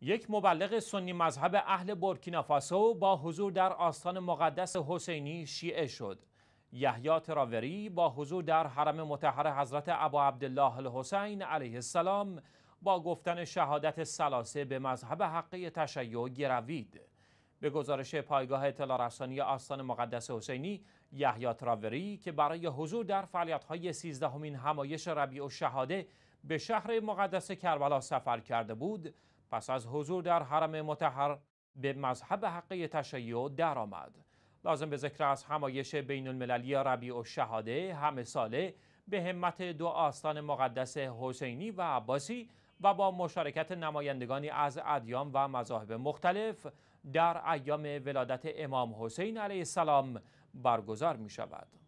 یک مبلغ سنی مذهب اهل بورکینافاسو با حضور در آستان مقدس حسینی شیعه شد. یحیی تراوری با حضور در حرم متحر حضرت ابا عبدالله الحسین علیه السلام با گفتن شهادت سلاسه به مذهب حقی تشیع گروید. به گزارش پایگاه اطلاع رسانی آستان مقدس حسینی یحیی تراوری که برای حضور در فعالیت‌های 13 همین همایش ربیع و شهاده به شهر مقدس کربلا سفر کرده بود، پس از حضور در حرم متحر به مذهب حقی تشیع درآمد لازم به ذکر از همایش بین المللی ربیع و شهاده همه ساله به همت دو آستان مقدس حسینی و عباسی و با مشارکت نمایندگانی از ادیان و مذاهب مختلف در ایام ولادت امام حسین علیه السلام برگزار می شود.